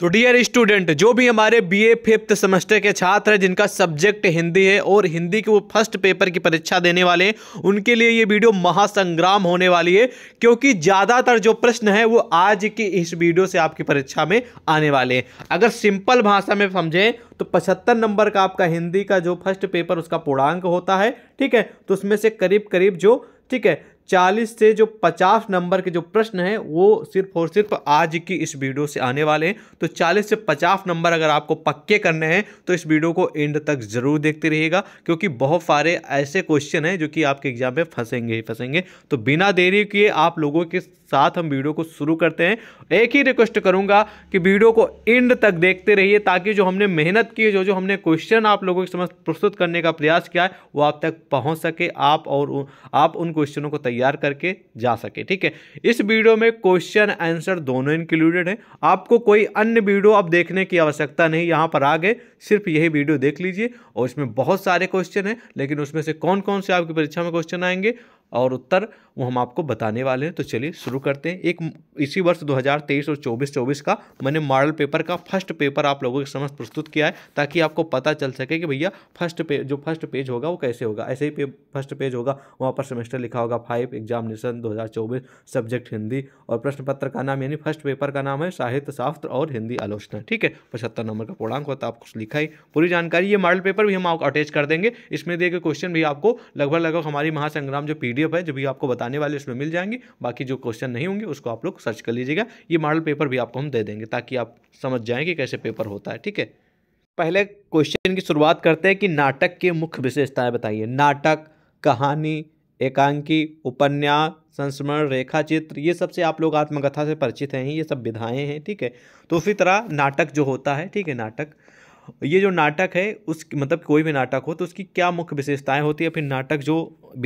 तो dear student जो भी हमारे बीए फिफ्थ सेमेस्टर के छात्र हैं जिनका सब्जेक्ट हिंदी है और हिंदी के वो फर्स्ट पेपर की परीक्षा देने वाले हैं उनके लिए ये वीडियो महासंग्राम होने वाली है क्योंकि ज़्यादातर जो प्रश्न है वो आज की इस वीडियो से आपकी परीक्षा में आने वाले हैं अगर सिंपल भाषा में समझें तो पचहत्तर नंबर का आपका हिंदी का जो फर्स्ट पेपर उसका पूर्णांक होता है ठीक है तो उसमें से करीब करीब जो ठीक है चालीस से जो पचास नंबर के जो प्रश्न हैं वो सिर्फ और सिर्फ आज की इस वीडियो से आने वाले हैं तो चालीस से पचास नंबर अगर आपको पक्के करने हैं तो इस वीडियो को एंड तक ज़रूर देखते रहिएगा क्योंकि बहुत सारे ऐसे क्वेश्चन हैं जो कि आपके एग्जाम में फंसेंगे ही फंसेंगे तो बिना देरी किए आप लोगों के साथ हम वीडियो को शुरू करते हैं एक ही रिक्वेस्ट करूंगा कि वीडियो को एंड तक देखते रहिए ताकि जो हमने मेहनत की जो जो हमने क्वेश्चन आप लोगों के समझ प्रस्तुत करने का प्रयास किया है वो आप तक पहुंच सके आप और उ, आप उन क्वेश्चनों को तैयार करके जा सके ठीक है इस वीडियो में क्वेश्चन आंसर दोनों इंक्लूडेड हैं आपको कोई अन्य वीडियो अब देखने की आवश्यकता नहीं यहाँ पर आ गए सिर्फ यही वीडियो देख लीजिए और इसमें बहुत सारे क्वेश्चन हैं लेकिन उसमें से कौन कौन से आपकी परीक्षा में क्वेश्चन आएंगे और उत्तर वो हम आपको बताने वाले हैं तो चलिए शुरू करते हैं एक इसी वर्ष 2023 और 24 24 का मैंने मॉडल पेपर का फर्स्ट पेपर आप लोगों के समक्ष प्रस्तुत किया है ताकि आपको पता चल सके कि भैया फर्स्ट पे जो फर्स्ट पेज होगा वो कैसे होगा ऐसे ही पे, फर्स्ट पेज होगा वहाँ पर सेमेस्टर लिखा होगा फाइव एग्जामिनेशन दो सब्जेक्ट हिंदी और प्रश्न पत्र का नाम यानी फर्स्ट पेपर का नाम है साहित्य शास्त्र और हिंदी आलोचना ठीक है पचहत्तर नंबर का पूर्णांक होता है आपको लिखा ही पूरी जानकारी ये मॉडल पेपर भी हम अटैच कर देंगे इसमें दिए गए क्वेश्चन भी आपको लगभग लगभग हमारी महासंग्राम जो पीडीएफ है जो भी आपको बता आने वाले उसमें मिल जाएंगे बाकी जो क्वेश्चन नहीं होंगे उसको आप लोग सर्च कर लीजिएगा ये मॉडल पेपर भी आपको हम दे देंगे ताकि आप समझ जाएँ कि कैसे पेपर होता है ठीक है पहले क्वेश्चन की शुरुआत करते हैं कि नाटक के मुख्य विशेषताएं बताइए नाटक कहानी एकांकी उपन्यास संस्मरण रेखा चित्र ये सब से आप लोग आत्मकथा से परिचित हैं ये सब विधाएं हैं ठीक है तो उसी तरह नाटक जो होता है ठीक है नाटक ये जो नाटक है उस मतलब कोई भी नाटक हो तो उसकी क्या मुख्य विशेषताएं होती है फिर नाटक जो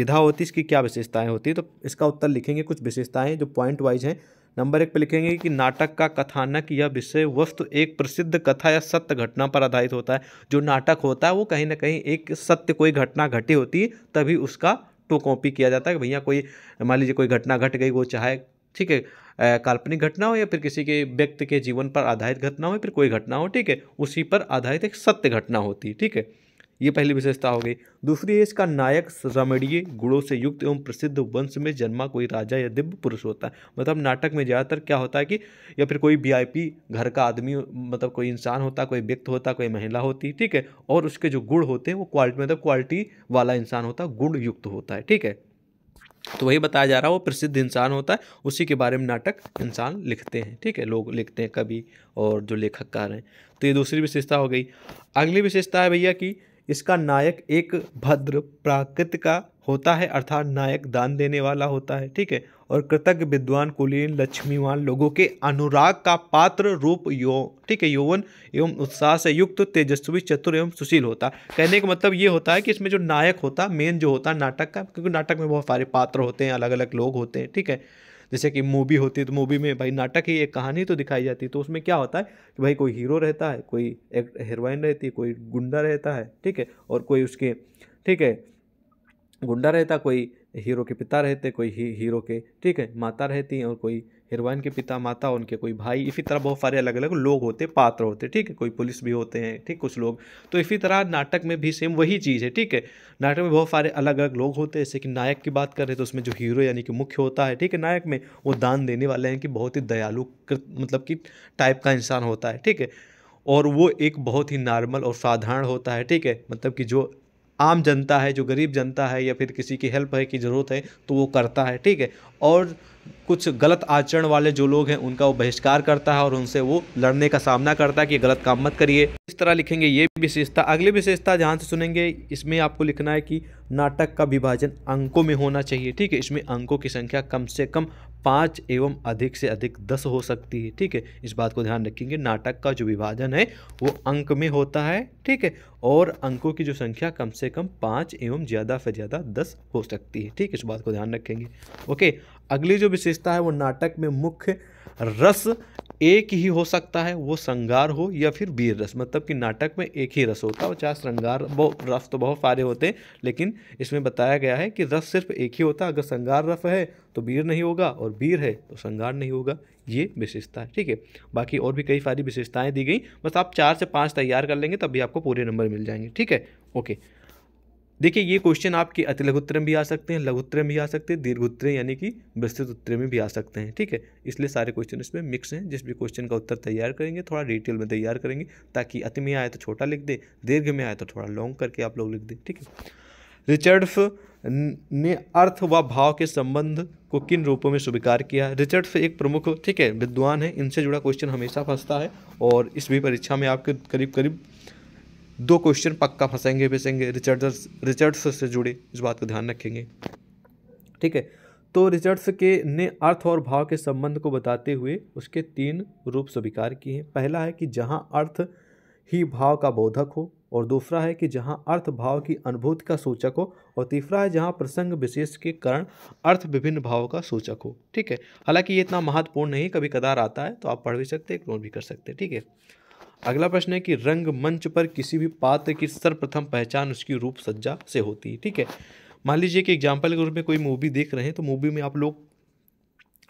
विधा होती है इसकी क्या विशेषताएं होती है तो इसका उत्तर लिखेंगे कुछ विशेषताएं जो पॉइंट वाइज हैं नंबर एक पे लिखेंगे कि नाटक का कथानक या विषय वस्तु एक प्रसिद्ध कथा या सत्य घटना पर आधारित होता है जो नाटक होता है वो कहीं ना कहीं एक सत्य कोई घटना घटी होती है तभी उसका टू कॉपी किया जाता है भैया कोई मान लीजिए कोई घटना घट गई वो चाहे ठीक है काल्पनिक घटना हो या फिर किसी के व्यक्ति के जीवन पर आधारित घटना हो या फिर कोई घटना हो ठीक है उसी पर आधारित एक सत्य घटना होती है ठीक है ये पहली विशेषता हो गई दूसरी है इसका नायक रमणीय गुणों से युक्त एवं प्रसिद्ध वंश में जन्मा कोई राजा या दिव्य पुरुष होता है मतलब नाटक में ज़्यादातर क्या होता है कि या फिर कोई वीआईपी घर का आदमी मतलब कोई इंसान होता कोई व्यक्ति होता कोई महिला होती ठीक है और उसके जो गुण होते हैं वो क्वालिटी मतलब क्वालिटी वाला इंसान होता गुण युक्त होता है ठीक है तो वही बताया जा रहा है वो प्रसिद्ध इंसान होता है उसी के बारे में नाटक इंसान लिखते हैं ठीक है लोग लिखते हैं कभी और जो लेखक हैं तो ये दूसरी विशेषता हो गई अगली विशेषता है भैया कि इसका नायक एक भद्र प्राकृत का होता है अर्थात नायक दान देने वाला होता है ठीक है और कृतज्ञ विद्वान कुलीन लक्ष्मीवान लोगों के अनुराग का पात्र रूप यो ठीक है यौवन एवं उत्साह से युक्त तेजस्वी चतुर एवं सुशील होता कहने का मतलब ये होता है कि इसमें जो नायक होता मेन जो होता नाटक का क्योंकि नाटक में बहुत सारे पात्र होते हैं अलग अलग लोग होते हैं ठीक है जैसे कि मूवी होती है तो मूवी में भाई नाटक ही एक कहानी तो दिखाई जाती है तो उसमें क्या होता है कि भाई कोई हीरो रहता है कोई एक हीरोइन रहती है कोई गुंडा रहता है ठीक है और कोई उसके ठीक है गुंडा रहता कोई हीरो के पिता रहते कोई ही, हीरो के ठीक है माता रहती हैं और कोई हीरोइन के पिता माता उनके कोई भाई इसी तरह बहुत सारे अलग अलग लोग होते पात्र होते ठीक है कोई पुलिस भी होते हैं ठीक कुछ लोग तो इसी तरह नाटक में भी सेम वही चीज़ है ठीक है नाटक में बहुत सारे अलग अलग लोग होते हैं जैसे कि नायक की बात करें तो उसमें जो हीरो यानी कि मुख्य होता है ठीक है नायक में वो दान देने वाले हैं कि बहुत ही दयालु मतलब कि टाइप का इंसान होता है ठीक है और वो एक बहुत ही नॉर्मल और साधारण होता है ठीक है मतलब कि जो आम जनता है जो गरीब जनता है या फिर किसी की हेल्प है की ज़रूरत है तो वो करता है ठीक है और कुछ गलत आचरण वाले जो लोग हैं उनका वो बहिष्कार करता है और उनसे वो लड़ने का सामना करता है कि गलत काम मत करिए इस तरह लिखेंगे ये विशेषता अगली विशेषता ध्यान से सुनेंगे इसमें आपको लिखना है कि नाटक का विभाजन अंकों में होना चाहिए ठीक है इसमें अंकों की संख्या कम से कम पाँच एवं अधिक से अधिक दस हो सकती है ठीक है इस बात को ध्यान रखेंगे नाटक का जो विभाजन है वो अंक में होता है ठीक है और अंकों की जो संख्या कम से कम पाँच एवं ज़्यादा से ज़्यादा दस हो सकती है ठीक है इस बात को ध्यान रखेंगे ओके अगली जो विशेषता है वो नाटक में मुख्य रस एक ही हो सकता है वो श्रृंगार हो या फिर वीर रस मतलब कि नाटक में एक ही रस होता है और चाहे श्रृंगार रस तो बहुत सारे होते हैं लेकिन इसमें बताया गया है कि रस सिर्फ एक ही होता है अगर श्रृंगार रस है तो वीर नहीं होगा और वीर है तो श्रृंगार नहीं होगा ये विशेषता है ठीक है बाकी और भी कई सारी विशेषताएँ दी गई बस आप चार से पाँच तैयार कर लेंगे तब भी आपको पूरे नंबर मिल जाएंगे ठीक है ओके देखिए ये क्वेश्चन आपके अति उत्तर में भी आ सकते हैं उत्तर में भी आ सकते हैं दीर्घ उत्तर यानी कि विस्तृत उत्तर में भी आ सकते हैं ठीक है इसलिए सारे क्वेश्चन इसमें मिक्स हैं जिस भी क्वेश्चन का उत्तर तैयार करेंगे थोड़ा डिटेल में तैयार करेंगे ताकि अति में आए तो छोटा लिख दे दीर्घ में आए तो थोड़ा लॉन्ग करके आप लोग लिख दें ठीक है रिचर्ड्स ने अर्थ व भाव के संबंध को किन रूपों में स्वीकार किया रिचर्ड्स एक प्रमुख ठीक है विद्वान है इनसे जुड़ा क्वेश्चन हमेशा फंसता है और इस भी परीक्षा में आपके करीब करीब दो क्वेश्चन पक्का फंसेंगे फंसेंगे रिचर्डर्स रिचर्ड्स से जुड़े इस बात का ध्यान रखेंगे ठीक है तो रिचर्ड्स के ने अर्थ और भाव के संबंध को बताते हुए उसके तीन रूप स्वीकार किए हैं पहला है कि जहाँ अर्थ ही भाव का बोधक हो और दूसरा है कि जहाँ अर्थ भाव की अनुभूति का सूचक हो और तीसरा है जहाँ प्रसंग विशेष के कारण अर्थ विभिन्न भाव का सूचक हो ठीक है हालांकि ये इतना महत्वपूर्ण नहीं कभी कदार आता है तो आप पढ़ भी सकते हैं इग्नोर भी कर सकते ठीक है अगला प्रश्न है कि रंगमंच पर किसी भी पात्र की सर्वप्रथम पहचान उसकी रूप सज्जा से होती है ठीक है मान लीजिए कि एग्जाम्पल के रूप में कोई मूवी देख रहे हैं तो मूवी में आप लोग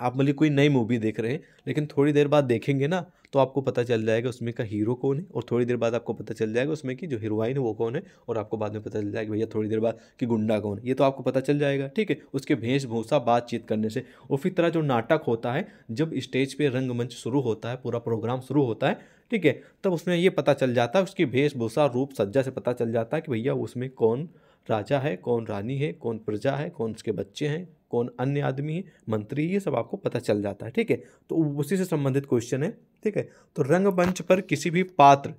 आप मतलब कोई नई मूवी देख रहे हैं लेकिन थोड़ी देर बाद देखेंगे ना तो आपको पता चल जाएगा उसमें का हीरो कौन है और थोड़ी देर बाद आपको पता चल जाएगा उसमें कि जो हीरोइन है वो कौन है और आपको बाद में पता चल जाएगा भैया थोड़ी देर बाद कि गुंडा कौन है ये तो आपको पता चल जाएगा ठीक है उसके भूसा बातचीत करने से और फिर तरह जो नाटक होता है जब स्टेज पर रंगमंच शुरू होता है पूरा प्रोग्राम शुरू होता है ठीक है तब उसमें ये पता चल जाता है उसकी वेशभूषा रूप सज्जा से पता चल जाता है कि भैया उसमें कौन राजा है कौन रानी है कौन प्रजा है कौन उसके बच्चे हैं कौन अन्य आदमी है मंत्री ये सब आपको पता चल जाता है ठीक है तो उसी से संबंधित क्वेश्चन है ठीक है तो रंगमंच पर किसी भी पात्र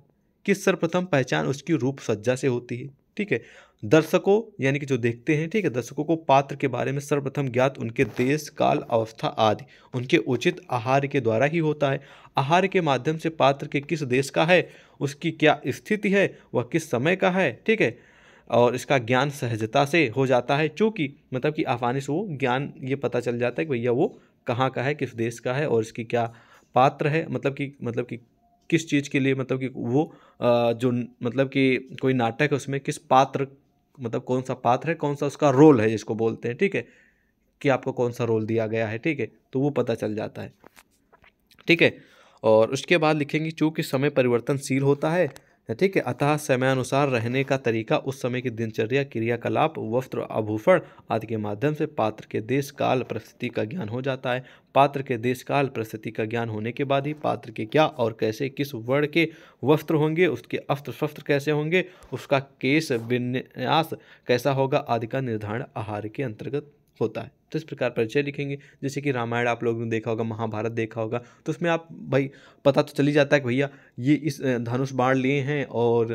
की सर्वप्रथम पहचान उसकी रूप सज्जा से होती है ठीक है दर्शकों यानी कि जो देखते हैं ठीक है दर्शकों को पात्र के बारे में सर्वप्रथम ज्ञात उनके देश काल अवस्था आदि उनके उचित आहार के द्वारा ही होता है आहार के माध्यम से पात्र के किस देश का है उसकी क्या स्थिति है वह किस समय का है ठीक है और इसका ज्ञान सहजता से हो जाता है चूँकि मतलब कि आसानी से वो ज्ञान ये पता चल जाता है कि भैया वो कहाँ का है किस देश का है और इसकी क्या पात्र है मतलब कि मतलब कि किस चीज़ के लिए मतलब कि वो जो मतलब कि कोई नाटक है उसमें किस पात्र मतलब कौन सा पात्र है कौन सा उसका रोल है जिसको बोलते हैं ठीक है कि आपको कौन सा रोल दिया गया है ठीक है तो वो पता चल जाता है ठीक है और उसके बाद लिखेंगे चूँकि समय परिवर्तनशील होता है ठीक है अतः समयानुसार रहने का तरीका उस समय की दिनचर्या क्रियाकलाप वस्त्र आभूषण आदि के माध्यम से पात्र के देश काल परिस्थिति का ज्ञान हो जाता है पात्र के देश काल परिस्थिति का ज्ञान होने के बाद ही पात्र के क्या और कैसे किस वर्ण के वस्त्र होंगे उसके अस्त्र शस्त्र कैसे होंगे उसका केस विन्यास कैसा होगा आदि का निर्धारण आहार के अंतर्गत होता है तो इस प्रकार परिचय लिखेंगे जैसे कि रामायण आप लोगों ने देखा होगा महाभारत देखा होगा तो उसमें आप भाई पता तो चली जाता है कि भैया ये इस धनुष बाण लिए हैं और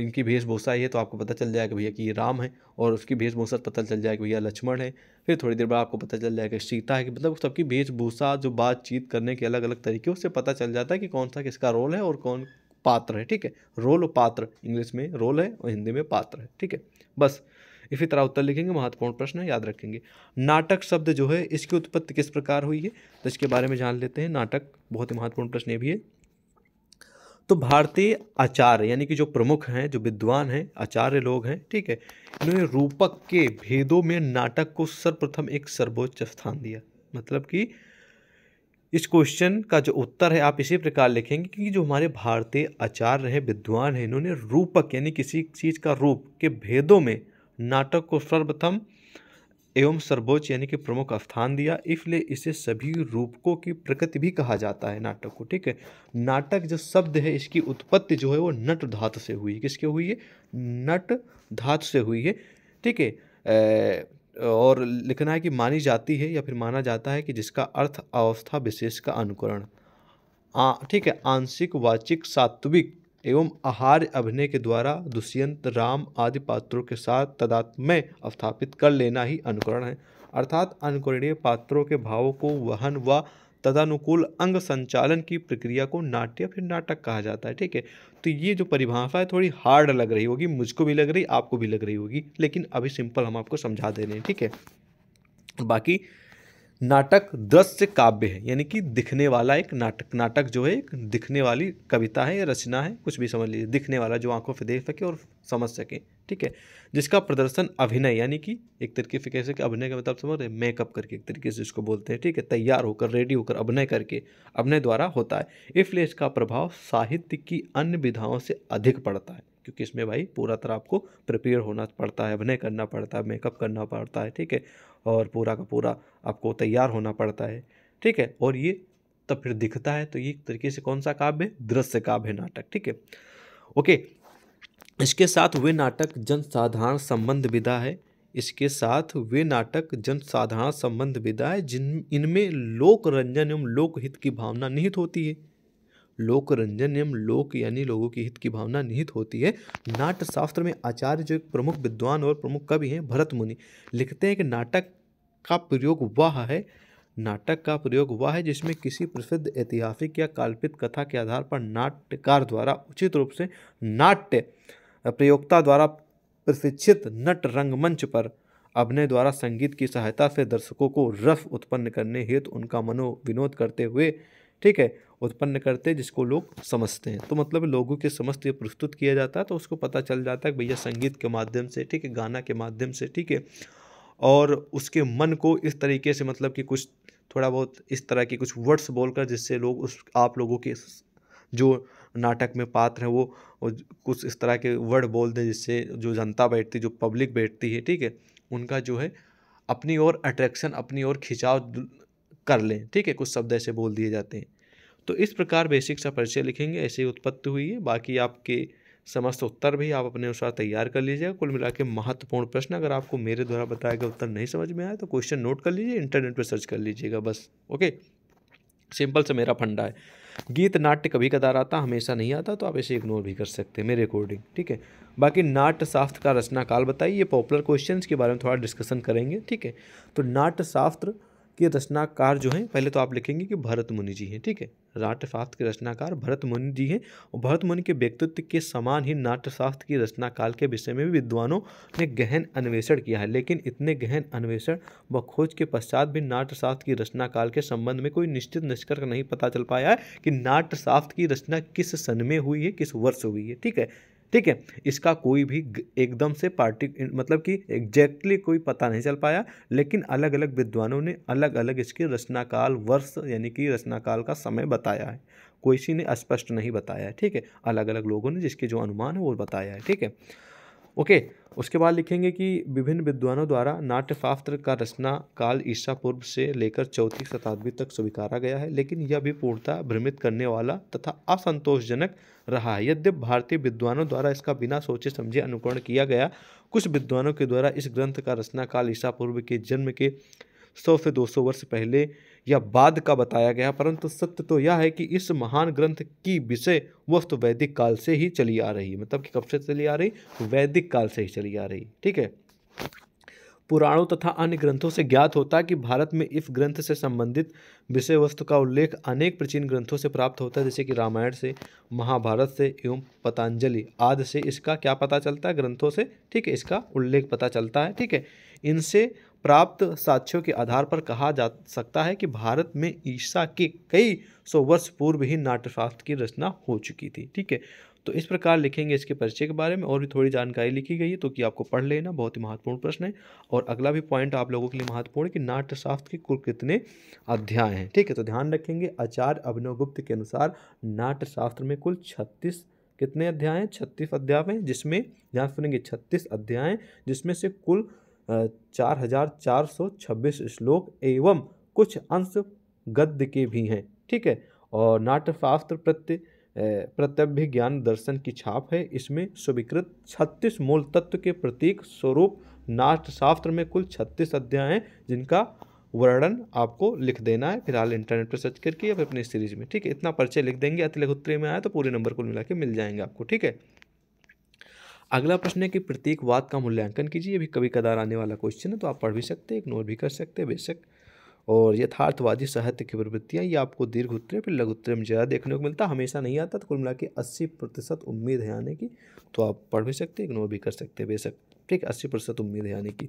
इनकी वेशभूषा ये तो आपको पता चल जाएगा भैया कि ये राम है और उसकी वेशभूषा पता चल जाएगा भैया लक्ष्मण है फिर थोड़ी देर बाद आपको पता चल जाएगा सीता है कि मतलब सबकी वेशभूषा जो बातचीत करने के अलग अलग तरीके उससे पता चल जाता है कि कौन सा किसका रोल है और कौन पात्र है ठीक है रोल पात्र इंग्लिश में रोल है और हिंदी में पात्र है ठीक है बस इसी तरह उत्तर लिखेंगे महत्वपूर्ण प्रश्न याद रखेंगे नाटक शब्द जो है इसकी उत्पत्ति किस प्रकार हुई है तो इसके बारे में जान लेते हैं नाटक बहुत ही महत्वपूर्ण प्रश्न ये भी है तो भारतीय आचार्य यानी कि जो प्रमुख हैं जो विद्वान हैं आचार्य लोग हैं ठीक है इन्होंने रूपक के भेदों में नाटक को सर्वप्रथम एक सर्वोच्च स्थान दिया मतलब कि इस क्वेश्चन का जो उत्तर है आप इसी प्रकार लिखेंगे कि जो हमारे भारतीय आचार्य हैं विद्वान हैं इन्होंने रूपक यानी किसी चीज़ का रूप के भेदों में नाटक को सर्वप्रथम एवं सर्वोच्च यानी कि प्रमुख स्थान दिया इसलिए इसे सभी रूपकों की प्रकृति भी कहा जाता है नाटक को ठीक है नाटक जो शब्द है इसकी उत्पत्ति जो है वो नट धातु से हुई किसके हुई है नट धातु से हुई है ठीक है और लिखना है कि मानी जाती है या फिर माना जाता है कि जिसका अर्थ अवस्था विशेष का अनुकरण ठीक है आंशिक वाचिक सात्विक एवं आहार्य अभिनय के द्वारा दुष्यंत राम आदि पात्रों के साथ तदात्मय स्थापित कर लेना ही अनुकरण है अर्थात अनुकरणीय पात्रों के भावों को वहन व तदानुकूल अंग संचालन की प्रक्रिया को नाट्य फिर नाटक कहा जाता है ठीक है तो ये जो परिभाषा है थोड़ी हार्ड लग रही होगी मुझको भी लग रही आपको भी लग रही होगी लेकिन अभी सिंपल हम आपको समझा दे रहे हैं ठीक है बाकी नाटक दृश्य काव्य है यानी कि दिखने वाला एक नाटक नाटक जो है एक दिखने वाली कविता है या रचना है कुछ भी समझ लीजिए दिखने वाला जो आंखों से देख सके और समझ सके ठीक है जिसका प्रदर्शन अभिनय यानी कि एक तरीके से कैसे कि अभिनय का मतलब समझ रहे मेकअप करके एक तरीके से जिसको बोलते हैं ठीक है तैयार होकर रेडी होकर अभिनय करके अभिनय द्वारा होता है इसलिए इसका प्रभाव साहित्य की अन्य विधाओं से अधिक पड़ता है क्योंकि इसमें भाई पूरा तरह आपको प्रिपेयर होना पड़ता है अभिनय करना पड़ता है मेकअप करना पड़ता है ठीक है और पूरा का पूरा आपको तैयार होना पड़ता है ठीक है और ये तब फिर दिखता है तो ये एक तरीके से कौन सा काव्य है दृश्य काव्य है नाटक ठीक है ओके इसके साथ वे नाटक जन साधारण संबंध विदा है इसके साथ वे नाटक जन साधारण संबंध विदा है जिन इनमें लोक रंजन एवं लोकहित की भावना निहित होती है लोक रंजन एवं लोक यानी लोगों की हित की भावना निहित होती है नाट्य शास्त्र में आचार्य जो एक प्रमुख विद्वान और प्रमुख कवि हैं भरत मुनि लिखते हैं कि नाटक का प्रयोग वह है नाटक का प्रयोग वह है जिसमें किसी प्रसिद्ध ऐतिहासिक या काल्पित कथा के आधार पर नाट्यकार द्वारा उचित रूप से नाट्य प्रयोगता द्वारा प्रशिक्षित नट रंगमंच पर अभिनय द्वारा संगीत की सहायता से दर्शकों को रस उत्पन्न करने हेतु उनका मनो विनोद करते हुए ठीक है उत्पन्न करते हैं जिसको लोग समझते हैं तो मतलब लोगों के समस्त ये प्रस्तुत किया जाता है तो उसको पता चल जाता है भैया संगीत के माध्यम से ठीक है गाना के माध्यम से ठीक है और उसके मन को इस तरीके से मतलब कि कुछ थोड़ा बहुत इस तरह के कुछ वर्ड्स बोलकर जिससे लोग उस आप लोगों के जो नाटक में पात्र हैं वो कुछ इस तरह के वर्ड बोल दें जिससे जो जनता बैठती जो पब्लिक बैठती है ठीक है उनका जो है अपनी ओर अट्रैक्शन अपनी ओर खिंचाव कर लें ठीक है कुछ शब्द ऐसे बोल दिए जाते हैं तो इस प्रकार बेसिक्स का परिचय लिखेंगे ऐसे ही उत्पत्ति हुई है बाकी आपके समस्त उत्तर भी आप अपने अनुसार तैयार कर लीजिएगा कुल मिला के महत्वपूर्ण प्रश्न अगर आपको मेरे द्वारा बताया गया उत्तर नहीं समझ में आया तो क्वेश्चन नोट कर लीजिए इंटरनेट पर सर्च कर लीजिएगा बस ओके सिंपल से मेरा फंडा है गीत नाट्य कभी कदार आता हमेशा नहीं आता तो आप इसे इग्नोर भी कर सकते हैं मेरे अकॉर्डिंग ठीक है बाकी नाट्य शास्त्र का रचना काल बताइए पॉपुलर क्वेश्चंस के बारे में थोड़ा डिस्कशन करेंगे ठीक है तो नाट्य शास्त्र ये रचनाकार जो हैं पहले तो आप लिखेंगे कि भरत मुनि जी हैं ठीक है नाट्यशास्त्र के रचनाकार भरत मुनि जी हैं और भरत मुनि के व्यक्तित्व के समान ही नाट्यशास्त्र की रचना काल के विषय में भी विद्वानों ने गहन अन्वेषण किया है लेकिन इतने गहन अन्वेषण व खोज के पश्चात भी नाट्यशास्त्र की रचना काल के संबंध में कोई निश्चित निष्कर्ष नहीं पता चल पाया है कि नाट्यशास्त्र की रचना किस सन में हुई है किस वर्ष हुई है ठीक है ठीक है इसका कोई भी एकदम से पार्टी मतलब कि एग्जैक्टली कोई पता नहीं चल पाया लेकिन अलग अलग विद्वानों ने अलग अलग इसके रचनाकाल वर्ष यानी कि रचनाकाल का समय बताया है कोई सी ने स्पष्ट नहीं बताया है ठीक है अलग अलग लोगों ने जिसके जो अनुमान है वो बताया है ठीक है ओके उसके बाद लिखेंगे कि विभिन्न विद्वानों द्वारा नाट्यशास्त्र का रचना काल ईसा पूर्व से लेकर चौथी शताब्दी तक स्वीकारा गया है लेकिन यह भी पूर्णतः भ्रमित करने वाला तथा असंतोषजनक रहा है यद्यप भारतीय विद्वानों द्वारा इसका बिना सोचे समझे अनुकरण किया गया कुछ विद्वानों के द्वारा इस ग्रंथ का रचना काल ईसा पूर्व के जन्म के सौ से दो सौ वर्ष पहले या बाद का बताया गया परंतु सत्य तो यह है कि इस महान ग्रंथ की विषय वस्तु वैदिक काल से ही चली आ रही है मतलब कि कब से चली आ रही वैदिक काल से ही चली आ रही ठीक है पुराणों तथा अन्य ग्रंथों से ज्ञात होता है कि भारत में इस ग्रंथ से संबंधित विषय वस्तु का उल्लेख अनेक प्राचीन ग्रंथों से प्राप्त होता है जैसे कि रामायण से महाभारत से एवं पतंजलि आदि से इसका क्या पता चलता है ग्रंथों से ठीक है इसका उल्लेख पता चलता है ठीक है इनसे प्राप्त साक्ष्यों के आधार पर कहा जा सकता है कि भारत में ईसा के कई सौ वर्ष पूर्व ही नाट्यशास्त्र की रचना हो चुकी थी ठीक है तो इस प्रकार लिखेंगे इसके परिचय के बारे में और भी थोड़ी जानकारी लिखी गई है तो कि आपको पढ़ लेना बहुत ही महत्वपूर्ण प्रश्न है और अगला भी पॉइंट आप लोगों के लिए महत्वपूर्ण है कि नाट्यशास्त्र के कुल कितने अध्याय हैं ठीक है तो ध्यान रखेंगे आचार्य अभिनवगुप्त के अनुसार नाट्यशास्त्र में कुल छत्तीस कितने अध्याय हैं छत्तीस अध्याय हैं जिसमें ध्यान सुनेंगे छत्तीस अध्याय जिसमें से कुल चार हजार चार सौ छब्बीस श्लोक एवं कुछ अंश गद्य के भी हैं ठीक है और नाट्यशास्त्र प्रत्य प्रत्यभि ज्ञान दर्शन की छाप है इसमें स्वीकृत छत्तीस मूल तत्व के प्रतीक स्वरूप नाट्यशास्त्र में कुल छत्तीस अध्याय हैं जिनका वर्णन आपको लिख देना है फिलहाल इंटरनेट पर सर्च करके या फिर अपनी सीरीज में ठीक है इतना परिचय लिख देंगे अति अतिलघुत्री में आया तो पूरे नंबर को मिला के मिल जाएंगे आपको ठीक है अगला प्रश्न है कि प्रतीकवाद का मूल्यांकन कीजिए भी कभी कदार आने वाला क्वेश्चन है तो आप पढ़ भी सकते हैं इग्नोर भी कर सकते हैं बेशक और यथार्थवादी साहित्य की प्रवृत्तियाँ ये आपको दीर्घ उत्तर फिर लघु उत्तरे में ज़्यादा देखने को मिलता हमेशा नहीं आता तो कुल मिला के अस्सी प्रतिशत उम्मीद है आने की तो आप पढ़ भी सकते हैं इग्नोर भी कर सकते हैं बेशक ठीक अस्सी प्रतिशत उम्मीद है आने की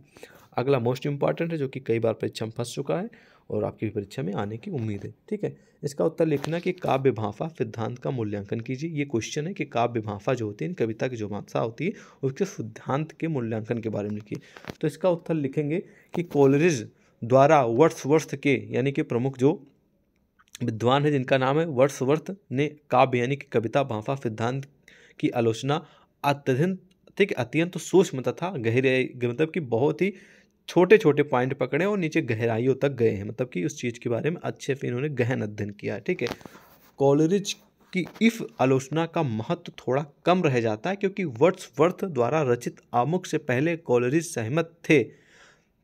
अगला मोस्ट इंपॉर्टेंट है जो कि कई बार परीक्षा में फंस चुका है और आपकी परीक्षा में आने की उम्मीद है ठीक है इसका उत्तर लिखना कि काव्य भाफा सिद्धांत का मूल्यांकन कीजिए ये क्वेश्चन है कि काव्य भाफा जो होती है कविता की जो भाषा होती है उसके सिद्धांत के मूल्यांकन के बारे में लिखिए तो इसका उत्तर लिखेंगे कि कॉलरिज द्वारा वर्ष वर्ष के यानी कि प्रमुख जो विद्वान है जिनका नाम है वर्षवर्थ ने काव्य यानी कि कविता भाफा सिद्धांत की आलोचना अत्यधिक अत्यंत सूक्ष्म तथा गहरे मतलब कि बहुत ही छोटे छोटे पॉइंट पकड़े और नीचे गहराइयों तक गए हैं मतलब कि उस चीज़ के बारे में अच्छे से इन्होंने गहन अध्ययन किया है ठीक है कॉलरिज की इफ आलोचना का महत्व थोड़ा कम रह जाता है क्योंकि वर्थ द्वारा रचित आमुख से पहले कॉलरिज सहमत थे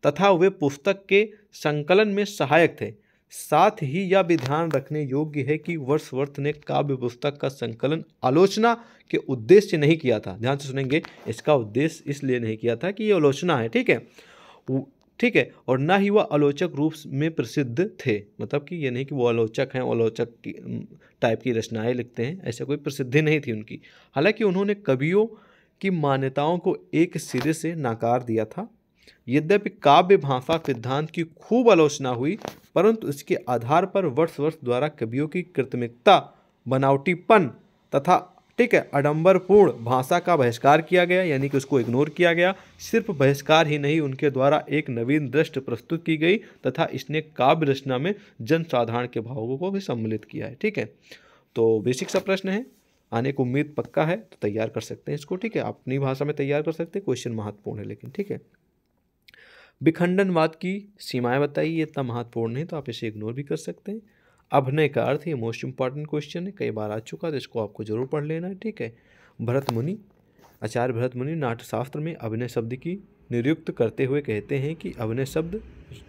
तथा वे पुस्तक के संकलन में सहायक थे साथ ही यह भी ध्यान रखने योग्य है कि वर्षवर्थ ने काव्य पुस्तक का संकलन आलोचना के उद्देश्य नहीं किया था ध्यान से सुनेंगे इसका उद्देश्य इसलिए नहीं किया था कि ये आलोचना है ठीक है ठीक है और ना ही वह आलोचक रूप में प्रसिद्ध थे मतलब कि ये नहीं कि वो आलोचक हैं आलोचक की टाइप की रचनाएं लिखते हैं ऐसा कोई प्रसिद्धि नहीं थी उनकी हालांकि उन्होंने कवियों की मान्यताओं को एक सिरे से नाकार दिया था यद्यपि काव्य भाषा सिद्धांत की खूब आलोचना हुई परंतु इसके आधार पर वर्ष वर्ष द्वारा कवियों की कृत्रिमिकता बनावटीपन तथा ठीक है अडंबरपूर्ण भाषा का बहिष्कार किया गया यानी कि उसको इग्नोर किया गया सिर्फ बहिष्कार ही नहीं उनके द्वारा एक नवीन दृष्ट प्रस्तुत की गई तथा इसने काव्य रचना में जनसाधारण के भावों को भी सम्मिलित किया है ठीक है तो बेसिक सा प्रश्न है आने को उम्मीद पक्का है तो तैयार कर सकते हैं इसको ठीक है अपनी भाषा में तैयार कर सकते हैं क्वेश्चन महत्वपूर्ण है लेकिन ठीक है विखंडनवाद की सीमाएं बताइए इतना महत्वपूर्ण है तो आप इसे इग्नोर भी कर सकते हैं अभिनय का अर्थ ये मोस्ट इंपॉर्टेंट क्वेश्चन है कई बार आ चुका है तो इसको आपको जरूर पढ़ लेना है ठीक है भरत मुनि आचार्य भरत मुनि नाट्यशास्त्र में अभिनय शब्द की निरुक्त करते हुए कहते हैं कि अभिनय शब्द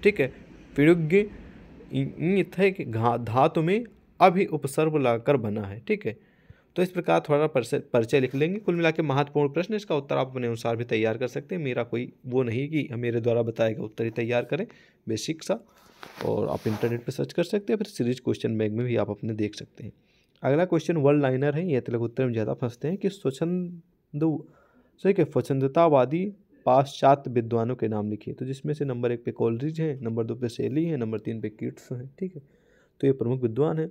ठीक है पिरुज्ञ धातु में अभि उपसर्ग लाकर बना है ठीक है तो इस प्रकार थोड़ा परिचय लिख लेंगे कुल मिला के महत्वपूर्ण प्रश्न इसका उत्तर आप अपने अनुसार भी तैयार कर सकते हैं मेरा कोई वो नहीं कि मेरे द्वारा बताया गया उत्तर ही तैयार करें बेसिक सा और आप इंटरनेट पर सर्च कर सकते हैं फिर सीरीज क्वेश्चन बैंक में भी आप अपने देख सकते हैं अगला क्वेश्चन वर्ल्ड लाइनर है ये तिलक उत्तर में ज़्यादा फंसते हैं कि स्वच्छंद सही के स्वच्छंदतावादी पाश्चात्य विद्वानों के नाम लिखिए तो जिसमें से नंबर एक पे कॉलरिज हैं नंबर दो पे सेली है नंबर तीन पे किट्स हैं ठीक है तो ये प्रमुख विद्वान हैं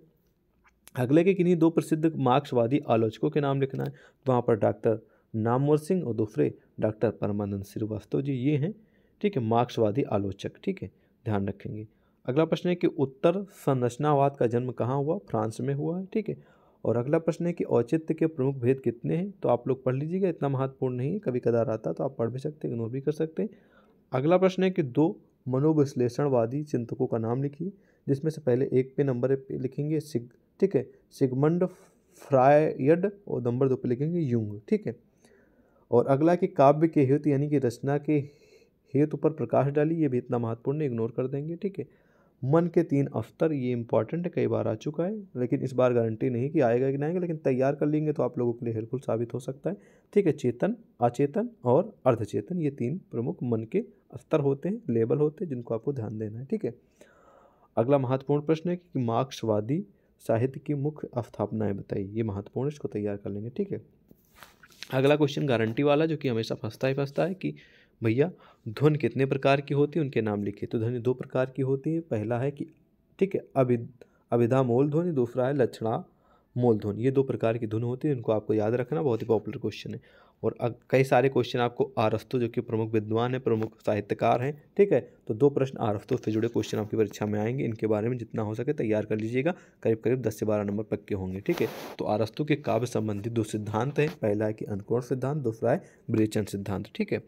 अगले के किन्हीं दो प्रसिद्ध मार्क्सवादी आलोचकों के नाम लिखना है तो वहाँ पर डॉक्टर नामवर सिंह और दूसरे डॉक्टर परमानंद श्रीवास्तव जी ये हैं ठीक है मार्क्सवादी आलोचक ठीक है ध्यान रखेंगे अगला प्रश्न है कि उत्तर संरचनावाद का जन्म कहाँ हुआ फ्रांस में हुआ है ठीक है और अगला प्रश्न है कि औचित्य के प्रमुख भेद कितने हैं तो आप लोग पढ़ लीजिएगा इतना महत्वपूर्ण नहीं है कभी कदार आता तो आप पढ़ भी सकते हैं इग्नोर भी कर सकते हैं अगला प्रश्न है कि दो मनोविश्लेषणवादी चिंतकों का नाम लिखिए जिसमें से पहले एक पे नंबर पे लिखेंगे सिग ठीक है सिगमंड फ्रायड और नंबर दो पे लिखेंगे यूंग ठीक है और अगला कि काव्य के हेतु यानी कि रचना के हेतु पर प्रकाश डाली ये भी इतना महत्वपूर्ण इग्नोर कर देंगे ठीक है मन के तीन अफ्तर ये इंपॉर्टेंट है कई बार आ चुका है लेकिन इस बार गारंटी नहीं कि आएगा कि नहीं आएगा लेकिन तैयार कर लेंगे तो आप लोगों के लिए हेल्पफुल साबित हो सकता है ठीक है चेतन अचेतन और अर्धचेतन ये तीन प्रमुख मन के स्तर होते हैं लेबल होते हैं जिनको आपको ध्यान देना है ठीक है अगला महत्वपूर्ण प्रश्न है कि मार्क्सवादी साहित्य की मुख्य अस्थापनाएं बताइए ये महत्वपूर्ण इसको तैयार कर लेंगे ठीक है अगला क्वेश्चन गारंटी वाला जो कि हमेशा फंसता ही फंसता है कि भैया ध्वन कितने प्रकार की होती है उनके नाम लिखिए तो ध्वनि दो प्रकार की होती है पहला है कि ठीक है अभिद अभिधा मोल ध्वनि दूसरा है लक्षणा मोल ध्वनि ये दो प्रकार की ध्वनि होती है इनको आपको याद रखना बहुत ही पॉपुलर क्वेश्चन है और कई सारे क्वेश्चन आपको आरस्तु जो कि प्रमुख विद्वान है प्रमुख साहित्यकार हैं ठीक है तो दो प्रश्न आरस्तु से जुड़े क्वेश्चन आपकी परीक्षा में आएंगे इनके बारे में जितना हो सके तैयार कर लीजिएगा करीब करीब दस से बारह नंबर पक्के होंगे ठीक है तो आरस्तु के काव्य संबंधी दो सिद्धांत हैं पहला है कि अनुकोण सिद्धांत दूसरा है ब्रेचन सिद्धांत ठीक है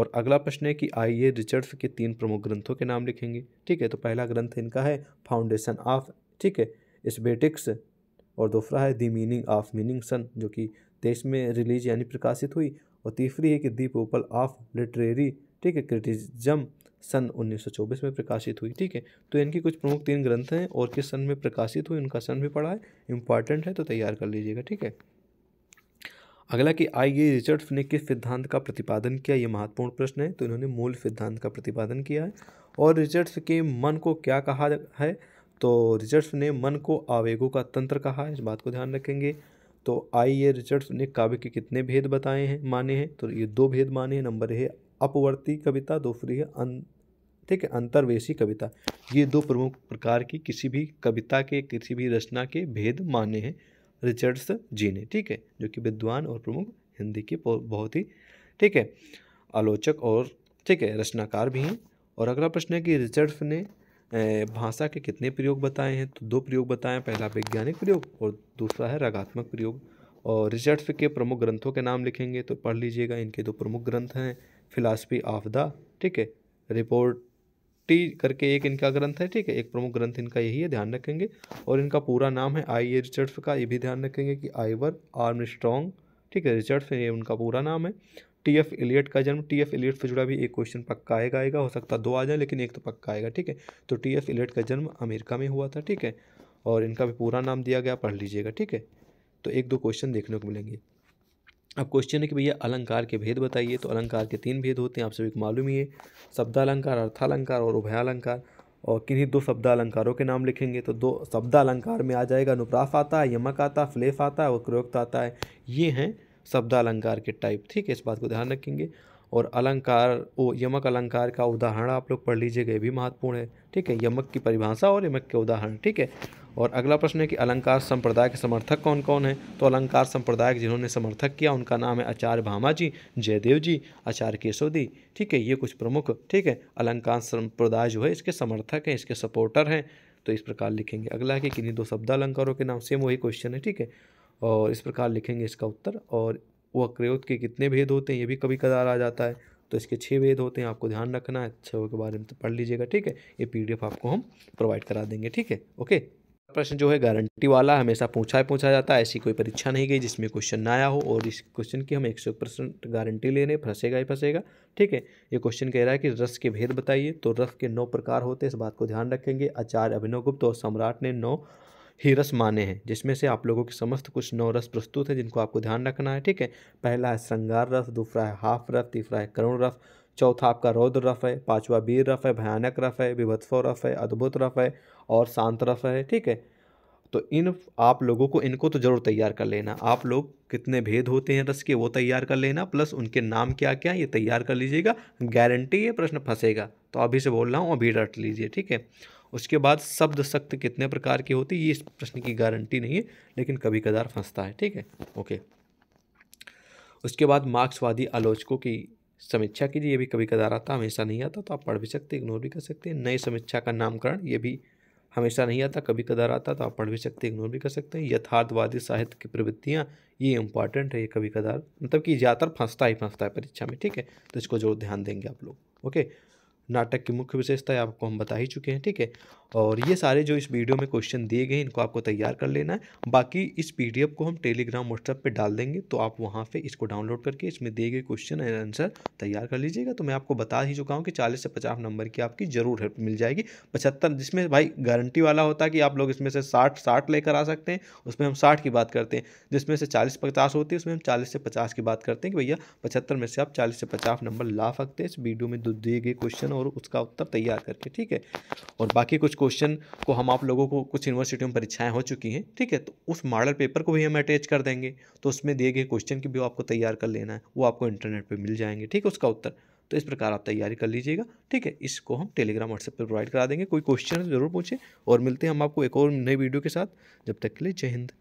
और अगला प्रश्न है कि आइए रिचर्ड्स के तीन प्रमुख ग्रंथों के नाम लिखेंगे ठीक है तो पहला ग्रंथ इनका है फाउंडेशन ऑफ ठीक है इस्बेटिक्स और दूसरा है दी मीनिंग ऑफ मीनिंग सन जो कि तेईस में रिलीज यानी प्रकाशित हुई और तीसरी है कि दी पीपल ऑफ लिटरेरी ठीक है क्रिटिजम सन 1924 में प्रकाशित हुई ठीक है तो इनकी कुछ प्रमुख तीन ग्रंथ हैं और किस सन में प्रकाशित हुई उनका सन भी पढ़ा है इंपॉर्टेंट है तो तैयार कर लीजिएगा ठीक है अगला कि आई ए रिचर्ड्स ने किस सिद्धांत का प्रतिपादन किया ये महत्वपूर्ण प्रश्न है तो इन्होंने मूल सिद्धांत का प्रतिपादन किया है और रिचर्ड्स के मन को क्या कहा है तो रिचर्ड्स ने मन को आवेगों का तंत्र कहा है इस बात को ध्यान रखेंगे तो आई ए रिचर्ड्स ने काव्य के कितने भेद बताए हैं माने हैं तो ये दो भेद माने हैं नंबर है अपवर्ती कविता दूसरी है अन अं, ठीक है अंतर्वेशी कविता ये दो प्रमुख प्रकार की किसी भी कविता के किसी भी रचना के भेद माने हैं रिचर्ड्स जी ने ठीक है जो कि विद्वान और प्रमुख हिंदी के बहुत ही ठीक है आलोचक और ठीक है रचनाकार भी हैं और अगला प्रश्न है कि रिचर्ड्स ने भाषा के कितने प्रयोग बताए हैं तो दो प्रयोग बताए हैं पहला वैज्ञानिक प्रयोग और दूसरा है रागात्मक प्रयोग और रिचर्ड्स के प्रमुख ग्रंथों के नाम लिखेंगे तो पढ़ लीजिएगा इनके दो प्रमुख ग्रंथ हैं फिलासफी ऑफ द ठीक है रिपोर्ट टी करके एक इनका ग्रंथ है ठीक है एक प्रमुख ग्रंथ इनका यही है ध्यान रखेंगे और इनका पूरा नाम है आई ए रिचर्ड्स का ये भी ध्यान रखेंगे कि आईवर आर्म स्ट्रॉन्ग ठीक है रिचर्ड्स ये उनका पूरा नाम है टी एफ एलियट का जन्म टी एफ एलियट से जुड़ा भी एक क्वेश्चन पक्का आएगा आएगा हो सकता है दो आ जाए लेकिन एक तो पक्का आएगा ठीक है तो टी एफ एलियट का जन्म अमेरिका में हुआ था ठीक है और इनका भी पूरा नाम दिया गया पढ़ लीजिएगा ठीक है तो एक दो क्वेश्चन देखने को मिलेंगे अब क्वेश्चन है कि भैया अलंकार के भेद बताइए तो अलंकार के तीन भेद होते हैं आप सभी को मालूम ही है शब्दालंकार अर्थालंकार और उभयालंकार और किन्हीं दो शब्दालंकारों के नाम लिखेंगे तो दो शब्दालंकार में आ जाएगा अनुप्राफ आता है यमक आता है फ्लेफ आता है और क्रोक्त आता है ये हैं अलंकार के टाइप ठीक है इस बात को ध्यान रखेंगे और अलंकार ओ यमक अलंकार का उदाहरण आप लोग पढ़ लीजिएगा ये भी महत्वपूर्ण है ठीक है यमक की परिभाषा और यमक के उदाहरण ठीक है और अगला प्रश्न है कि अलंकार संप्रदाय के समर्थक कौन कौन है तो अलंकार संप्रदाय जिन्होंने समर्थक किया उनका नाम है आचार्य भामा जी जयदेव जी आचार्य केशवदी ठीक है ये कुछ प्रमुख ठीक है अलंकार संप्रदाय जो है इसके समर्थक हैं इसके सपोर्टर हैं तो इस प्रकार लिखेंगे अगला है कि किन्हीं दो शब्द अलंकारों के नाम सेम वही क्वेश्चन है ठीक है और इस प्रकार लिखेंगे इसका उत्तर और क्रयोत के कितने भेद होते हैं ये भी कभी कदार आ जाता है तो इसके छः भेद होते हैं आपको ध्यान रखना है छः के बारे में तो पढ़ लीजिएगा ठीक है ये पीडीएफ आपको हम प्रोवाइड करा देंगे ठीक है ओके प्रश्न जो है गारंटी वाला हमेशा पूछा है पूछा जाता है ऐसी कोई परीक्षा नहीं गई जिसमें क्वेश्चन ना आया हो और इस क्वेश्चन की हम एक सौ परसेंट गारंटी ले रहे हैं फंसेगा ही फंसेगा ठीक है ये क्वेश्चन कह रहा है कि रस के भेद बताइए तो रस के नौ प्रकार होते हैं इस बात को ध्यान रखेंगे आचार्य अभिनव गुप्त और सम्राट ने नौ ही रस माने हैं जिसमें से आप लोगों के समस्त कुछ नौ रस प्रस्तुत है जिनको आपको ध्यान रखना है ठीक है पहला है श्रृंगार रस दूसरा है हाफ रस तीसरा है करुण रस चौथा आपका रौद्र रफ है पांचवा वीर रफ है भयानक रफ है विभत्सव रफ है अद्भुत रफ है और शांत रफ है ठीक है तो इन आप लोगों को इनको तो जरूर तैयार कर लेना आप लोग कितने भेद होते हैं रस के वो तैयार कर लेना प्लस उनके नाम क्या क्या ये तैयार कर लीजिएगा गारंटी ये प्रश्न फंसेगा तो अभी से बोल रहा हूँ अभी रट लीजिए ठीक है उसके बाद शब्द शक्त कितने प्रकार की होती है ये इस प्रश्न की गारंटी नहीं है लेकिन कभी कदार फंसता है ठीक है ओके उसके बाद मार्क्सवादी आलोचकों की समीक्षा कीजिए ये भी कभी कदार आता हमेशा नहीं आता तो आप पढ़ भी सकते इग्नोर भी कर सकते हैं नई समीक्षा का नामकरण ये भी हमेशा नहीं आता कभी कदार आता तो आप पढ़ भी सकते इग्नोर भी कर सकते हैं यथार्थवादी साहित्य की प्रवृत्तियाँ ये इंपॉर्टेंट है ये कभी कदार मतलब कि ज़्यादातर फंसता ही फंसता है परीक्षा में ठीक है तो इसको जरूर ध्यान देंगे आप लोग ओके नाटक की मुख्य विशेषता आपको हम बता ही चुके हैं ठीक है और ये सारे जो इस वीडियो में क्वेश्चन दिए गए इनको आपको तैयार कर लेना है बाकी इस पीडीएफ को हम टेलीग्राम व्हाट्सएप पे डाल देंगे तो आप वहाँ पे इसको डाउनलोड करके इसमें दिए गए क्वेश्चन एंड आंसर तैयार कर लीजिएगा तो मैं आपको बता ही चुका हूँ कि चालीस से पचास नंबर की आपकी जरूर हेल्प मिल जाएगी पचहत्तर जिसमें भाई गारंटी वाला होता है कि आप लोग इसमें से साठ साठ लेकर आ सकते हैं उसमें हम साठ की बात करते हैं जिसमें से चालीस पचास होती है उसमें हम चालीस से पचास की बात करते हैं कि भैया पचहत्तर में से आप चालीस से पचास नंबर ला सकते हैं इस वीडियो में दिए गए क्वेश्चन और उसका उत्तर तैयार करके ठीक है और बाकी कुछ क्वेश्चन को हम आप लोगों को कुछ यूनिवर्सिटियों में परीक्षाएं हो चुकी हैं ठीक है तो उस मॉडल पेपर को भी हम अटैच कर देंगे तो उसमें दिए गए क्वेश्चन की भी आपको तैयार कर लेना है वो आपको इंटरनेट पर मिल जाएंगे ठीक है उसका उत्तर तो इस प्रकार आप तैयारी कर लीजिएगा ठीक है इसको हम टेलीग्राम व्हाट्सएप पर प्रोवाइड करा देंगे कोई क्वेश्चन तो ज़रूर पूछें और मिलते हैं हम आपको एक और नई वीडियो के साथ जब तक के लिए जय हिंद